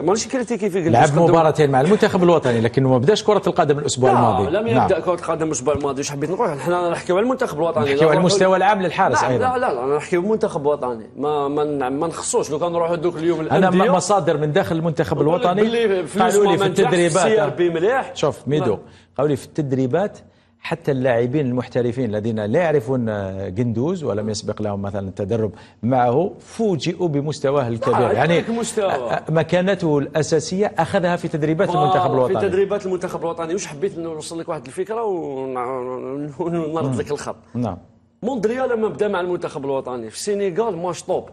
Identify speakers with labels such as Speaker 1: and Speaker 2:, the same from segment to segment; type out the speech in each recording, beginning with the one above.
Speaker 1: مانيش كريتيكي في لعب مباراتين
Speaker 2: مع المنتخب الوطني لكنه ما بداش كره القدم الاسبوع لا الماضي لم يبدا نعم.
Speaker 1: كره القدم الاسبوع الماضي واش حبيت نقول حنا نحكيو على المنتخب الوطني نحكيو على المستوى العام للحارس لا ايضا لا لا لا نحكيو المنتخب الوطني ما ما, ما نخصوش لو كان نروحوا دوك اليوم انا
Speaker 2: مصادر من داخل المنتخب الوطني قالوا لي في التدريبات سي ار بي مليح شوف ميدو قالوا لي في التدريبات حتى اللاعبين المحترفين الذين لا يعرفون آه، جندوز ولم يسبق لهم مثلا التدرب معه فوجئوا بمستواه آه، الكبير يعني مستوى. آه، مكانته الاساسيه اخذها في تدريبات المنتخب الوطني في
Speaker 1: تدريبات المنتخب الوطني واش حبيت نوصل لك واحد الفكره ونرد لك الخط نعم موندريال لما بدا مع المنتخب الوطني في السنغال ماتش طوب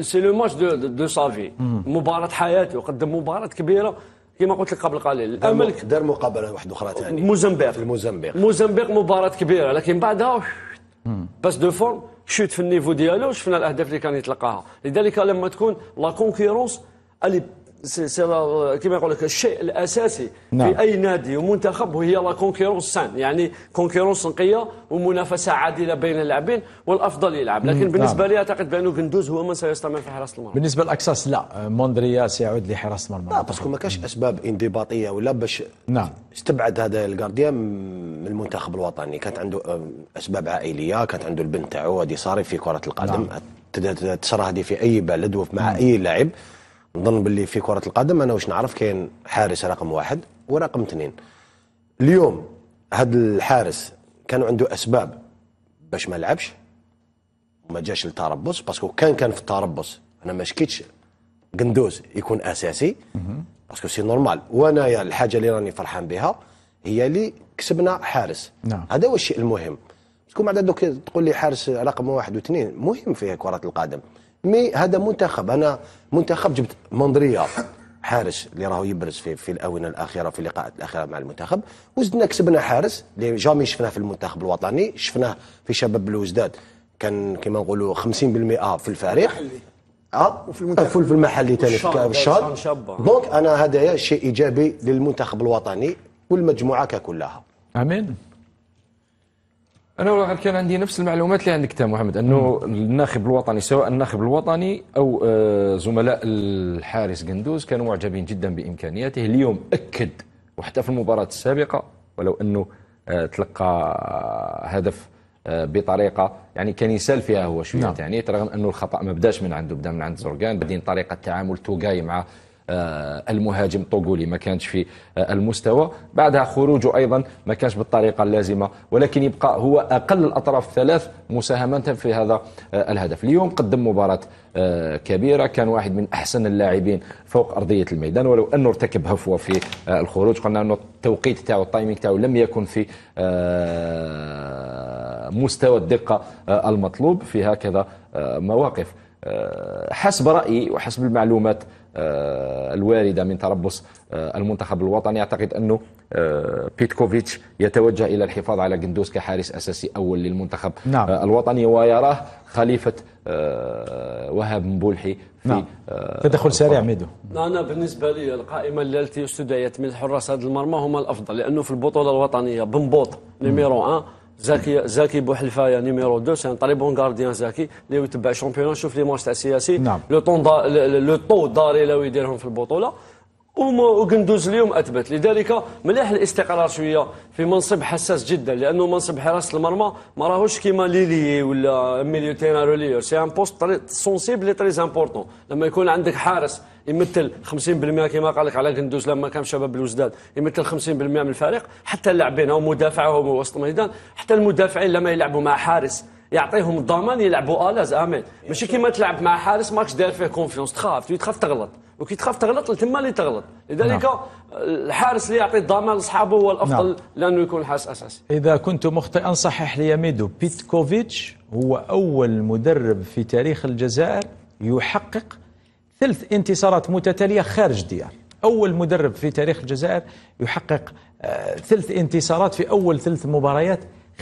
Speaker 1: سي لو ماتش دو, دو سافي مباراه حياته قدم مباراه كبيره كما قلت لك قبل قليل الامل دار مقابله واحده اخرى ثاني موزمبيق في الموزمبيق موزمبيق مباراه كبيره لكن بعدها باس دو فورم شوت في النيفو ديالو شفنا الاهداف اللي كان يتلقاها لذلك لما تكون لا كونكيرونس الي آه، كما يقول لك الشيء الاساسي نعم. في اي نادي ومنتخب وهي لا كونكيرونس سان يعني كونكيرونس نقيه ومنافسه عادله بين اللاعبين والافضل يلعب لكن بالنسبه نعم. لي اعتقد بانه كندوز هو من سيستمر في حراسه المرمى
Speaker 2: بالنسبه لاكساس لا موندريا
Speaker 3: سيعود لحراسه المرمى لا باسكو ما كاش اسباب انضباطيه ولا باش نعم استبعد هذا الجارديان من المنتخب الوطني كانت عنده آه، اسباب عائليه كانت عنده البنت تاعو هذه صارف في كره القدم نعم. تسرى هذه في اي بلد ومع اي لاعب نظن باللي في كره القدم انا واش نعرف كاين حارس رقم واحد ورقم اثنين اليوم هذا الحارس كانوا عنده اسباب باش ما لعبش وما جاش للتربص باسكو كان كان في التربص انا ما شكيتش قندوز يكون اساسي باسكو سي نورمال يا الحاجه اللي راني فرحان بها هي اللي كسبنا حارس نعم. هذا هو الشيء المهم تكون بعد دوك تقول لي حارس رقم واحد واثنين مهم في كره القدم مي هذا منتخب انا منتخب جبت مندريا حارس اللي راهو يبرز في, في الاونه الاخيره في اللقاءات الاخيره مع المنتخب وزدنا كسبنا حارس اللي جامي شفناه في المنتخب الوطني شفناه في شباب الوزداد كان كما نقولوا 50% في الفريق اه وفي المنتخب في المحلي ثاني في الشهر دونك انا هذايا شيء ايجابي للمنتخب الوطني والمجموعه ككلها
Speaker 4: امين انا والله كان عندي نفس المعلومات اللي عندك انت محمد انه الناخب الوطني سواء الناخب الوطني او آه، زملاء الحارس قندوز كانوا معجبين جدا بامكانياته اليوم اكد وحتى في المباراه السابقه ولو انه آه، تلقى هدف آه، بطريقه يعني كان يسال فيها هو شويه نعم. يعني رغم انه الخطا ما بداش من عنده بدا من عند زرقان بعدين طريقه تعامل توغاي مع آه، المهاجم طوغولي ما كانش في آه، المستوى بعدها خروجه أيضا ما كانش بالطريقة اللازمة ولكن يبقى هو أقل الأطراف الثلاث مساهمة في هذا آه، الهدف اليوم قدم مباراة كبيرة كان واحد من أحسن اللاعبين فوق أرضية الميدان ولو أنه ارتكب هفوة في الخروج قلنا أنه التوقيت تاعو التايمينغ تاعو لم يكن في مستوى الدقة المطلوب في هكذا مواقف حسب رأيي وحسب المعلومات آه، الوارده من تربص آه، المنتخب الوطني اعتقد انه آه، بيتكوفيتش يتوجه الى الحفاظ على جندوس كحارس اساسي اول للمنتخب نعم. الوطني ويراه خليفه وهاب مبولحي في نعم. تدخل سريع ميدو
Speaker 1: انا بالنسبه لي القائمه التي استدعيت من حراس هذا المرمى هما الافضل لانه في البطوله الوطنيه بنبوط نيميرو 1 زكي زكي يا نيميرو 2 سي ان طري بون غارديان زكي اللي يتبع الشامبيون شوف لي ماتش تاع سياسي نعم لو طون لو طو داري لو يديرهم في البطوله وقندوز اليوم اثبت لذلك مليح الاستقرار شويه في منصب حساس جدا لانه منصب حراسه المرمى ما راهوش كيما ليلي ولا ميليو تيران روليور سي ان بوست سونسيبل تري امبورطون لما يكون عندك حارس يمثل 50% كما قال لك على قندوز لما كان شباب الوزداد يمثل 50% من الفريق حتى اللاعبين او مدافع او وسط الميدان حتى المدافعين لما يلعبوا مع حارس يعطيهم الضمان يلعبوا الاز امين ماشي كيما تلعب مع حارس ماكش داير فيه كونفيونس تخاف تخاف تغلط وكي تخاف تغلط تما اللي تغلط لذلك نعم. الحارس اللي يعطي الضمان لصحابه هو الافضل نعم. لانه يكون الحارس اساسي
Speaker 2: اذا كنت مخطئا صحح لي ميدو بيتكوفيتش هو اول مدرب في تاريخ الجزائر يحقق ثلث انتصارات متتاليه خارج ديار اول مدرب في تاريخ الجزائر يحقق آه، ثلث انتصارات في اول ثلث مباريات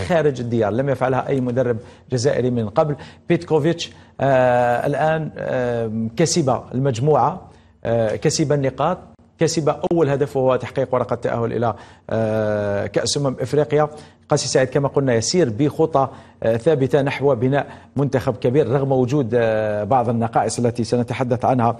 Speaker 2: خارج الديار لم يفعلها أي مدرب جزائري من قبل بيتكوفيتش آه الآن آه كسب المجموعة آه كسب النقاط كسب أول هدف وهو تحقيق ورقة التأهل إلى آه، كأس أمم إفريقيا قاسي سعيد كما قلنا يسير بخطى آه، ثابته نحو بناء منتخب كبير رغم وجود آه، بعض النقائص التي سنتحدث عنها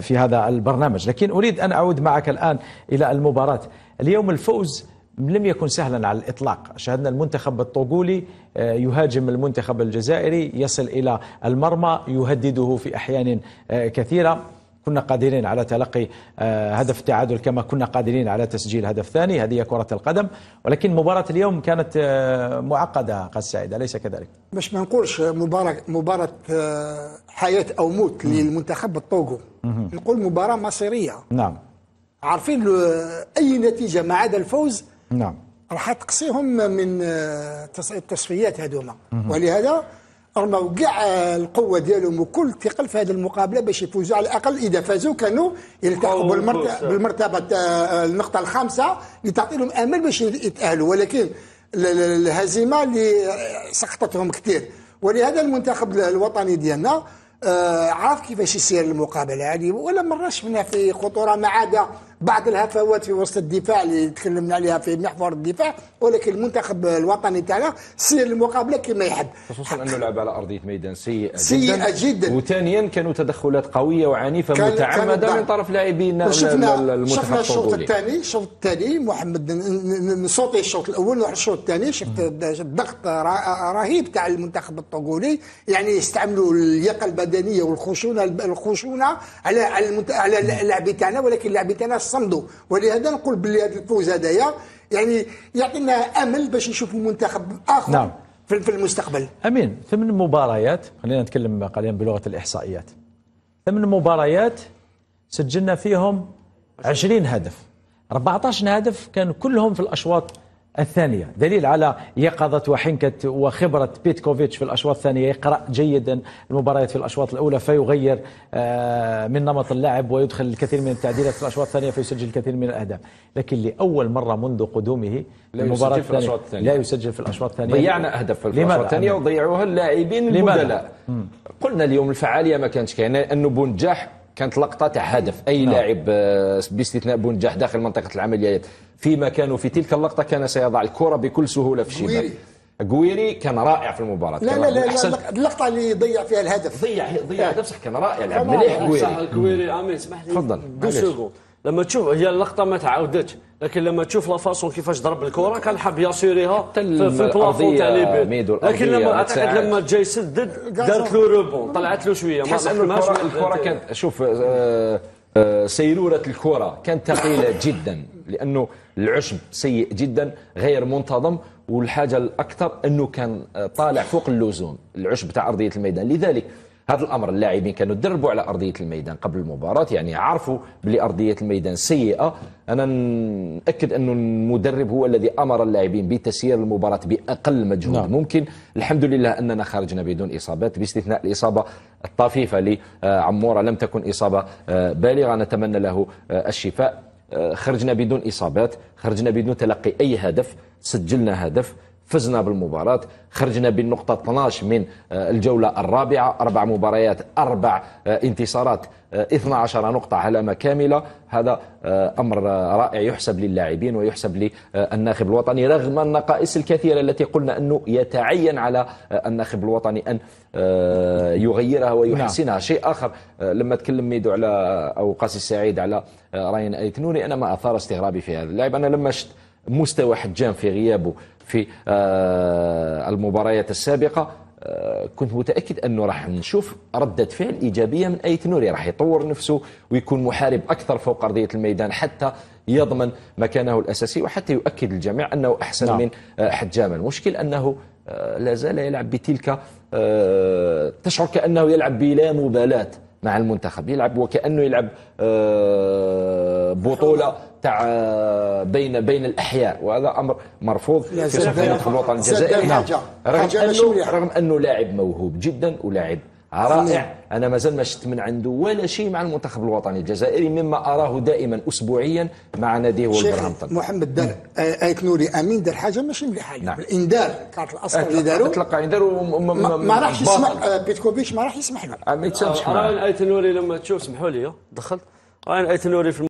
Speaker 2: في هذا البرنامج لكن اريد ان اعود معك الان الى المباراه اليوم الفوز لم يكن سهلا على الإطلاق شاهدنا المنتخب الطوغولي آه، يهاجم المنتخب الجزائري يصل إلى المرمى يهدده في أحيان آه، كثيرة كنا قادرين على تلقي آه، هدف تعادل كما كنا قادرين على تسجيل هدف ثاني هذه هي كرة القدم ولكن مباراة اليوم كانت معقدة قد سعيد أليس كذلك؟
Speaker 5: باش ما نقولش مباراة مباراة حياة أو موت للمنتخب الطوغو نقول مباراة مصيرية نعم عارفين اي نتيجه ما عدا الفوز نعم راح تقصيهم من التصفيات هذوما ولهذا رموا كاع القوه ديالهم وكل الثقل في هذه المقابله باش يفوزوا على الاقل اذا فازوا كانوا يلتحقوا بالمرتبه, بالمرتبة النقطه الخامسه اللي تعطي لهم امل باش يتاهلوا ولكن الهزيمه اللي سقطتهم كثير ولهذا المنتخب الوطني ديالنا آه، عرف كيفاش يسير المقابله هذه يعني ولا مره شفنا في خطوره ما عدا بعض الهفوات في وسط الدفاع اللي تكلمنا عليها في محور الدفاع ولكن المنتخب الوطني تاعنا سير المقابله كما يحب
Speaker 4: خصوصا انه لعب على ارضيه ميدان سيئه سيئه جدا, جدا. وثانيا كانوا تدخلات قويه وعنيفه متعمده من طرف
Speaker 5: لاعبين المنتخب شفنا الشوط الثاني الشوط الثاني محمد نصوتي الشوط الاول نروح الشوط الثاني شفت الضغط رهيب تاع المنتخب الطوغولي يعني استعملوا اللياقه البدنيه والخشونه الخشونه على على اللاعبين تاعنا ولكن اللاعبين تاعنا صمدوا ولهذا نقول باللي هذا الفوز هذايا يعني يعطينا امل باش نشوف منتخب
Speaker 2: اخر نعم. في المستقبل امين ثمن مباريات خلينا نتكلم قليلا بلغه الاحصائيات ثمن مباريات سجلنا فيهم 20 هدف 14 هدف كانوا كلهم في الاشواط الثانية دليل على يقظة وحنكة وخبرة بيتكوفيتش في الأشواط الثانية يقرأ جيدا المباريات في الأشواط الأولى فيغير آه، من نمط اللاعب ويدخل الكثير من التعديلات في الأشواط الثانية فيسجل الكثير من الأهداف لكن لأول مرة منذ قدومه لا يسجل في الأشواط الثانية لا يسجل في الأشواط الثانية ضيعنا أهداف في الأشواط الثانية
Speaker 4: وضيعوها اللاعبين البدلاء قلنا اليوم الفعالية ما كانتش كاينة أنه بنجاح كانت لقطه تاع هدف اي نعم. لاعب آه، باستثناء بونجاح داخل منطقه العمليات فيما مكانه في تلك اللقطه كان سيضع الكره بكل سهوله في الشباك جويري كان رائع في المباراة لا لا لا,
Speaker 1: اللقطة اللي ضيع فيها الهدف ضيع ضيع هدف صح كان رائع لعب مليح جويري قويري امين اسمح لي تفضل دو سكوند لما تشوف هي اللقطه ما تعاودتش لكن لما تشوف لافاسون كيفاش ضرب الكره نعم. كان حاب ياسيريها في البلافون تاع لي لكن لما اعتقد لما جا يسدد دارت له روبون طلعت له شويه ما سماش الكره كانت
Speaker 4: شوف آه، آه، سيروره الكره كانت ثقيله جدا لانه العشب سيء جدا غير منتظم والحاجه الاكثر انه كان آه، طالع فوق اللزوم العشب تاع ارضيه الميدان لذلك هذا الامر اللاعبين كانوا دربوا على ارضيه الميدان قبل المباراه يعني عرفوا بلي ارضيه الميدان سيئه انا ناكد انه المدرب هو الذي امر اللاعبين بتسيير المباراه باقل مجهود نعم. ممكن الحمد لله اننا خرجنا بدون اصابات باستثناء الاصابه الطفيفه لعموره لم تكن اصابه آه، بالغه نتمنى له آه، الشفاء آه، خرجنا بدون اصابات خرجنا بدون تلقي اي هدف سجلنا هدف فزنا بالمباراة خرجنا بالنقطة 12 من آه، الجولة الرابعة أربع مباريات أربع آه، انتصارات 12 آه، نقطة علامة كاملة هذا أمر رائع يحسب للاعبين ويحسب للناخب الوطني رغم النقائص الكثيرة التي قلنا أنه يتعين على الناخب الوطني أن يغيرها ويحسنها نعم. شيء آخر لما تكلم ميدو على أو قاسي السعيد على راين أيتنوني أنا ما أثار استغرابي في هذا اللاعب أنا لما شفت مستوى حجام في غيابه في آه، المباريات السابقة آه، كنت متاكد انه راح نشوف رده فعل ايجابيه من اي تنوري راح يطور نفسه ويكون محارب اكثر فوق ارضيه الميدان حتى يضمن مكانه الاساسي وحتى يؤكد الجميع انه احسن نعم. من آه، حجام المشكل انه لا زال يلعب بتلك تشعر كانه يلعب بلا مبالاه مع المنتخب يلعب وكانه يلعب آه، بطوله تاع آه، بين بين الاحياء وهذا امر مرفوض في الوطن الجزائري رغم انه يعني؟ رغم انه لاعب موهوب جدا ولاعب رائع انا مازال ما شفت من عنده ولا شيء مع المنتخب الوطني الجزائري مما اراه دائما اسبوعيا مع ناديه والبرهمطن محمد دار نعم.
Speaker 5: ايت نوري امين دار حاجه ماشي مليحه
Speaker 4: نعم. الانذار
Speaker 5: كارت الاصفر اللي داروا تلقى
Speaker 1: انذار ما راحش يسمح
Speaker 2: بيتكوفيتش ما راح يسمح له أه، ما يتسامحش أه، معاه
Speaker 1: ايت نوري لما تشوف سمحوا لي دخلت ايت
Speaker 4: نوري في